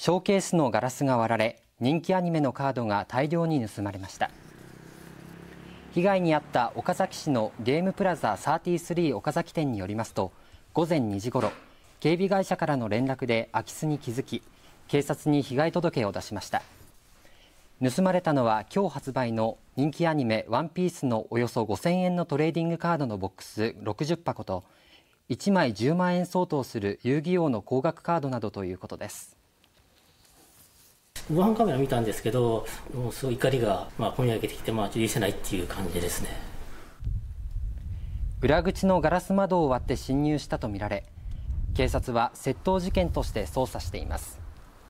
ショーケースのガラスが割られ人気アニメのカードが大量に盗まれました被害に遭った岡崎市のゲームプラザ33岡崎店によりますと午前2時ごろ警備会社からの連絡で空き巣に気づき警察に被害届を出しました盗まれたのは今日発売の人気アニメ one piece のおよそ5000円のトレーディングカードのボックス60箱と1枚10万円相当する遊戯王の高額カードなどということです防犯カメラ見たんですけど、もうすごい怒りが、まあ、込み上げてきて、まあ、許せないっていう感じですね。裏口のガラス窓を割って侵入したとみられ、警察は窃盗事件として捜査しています。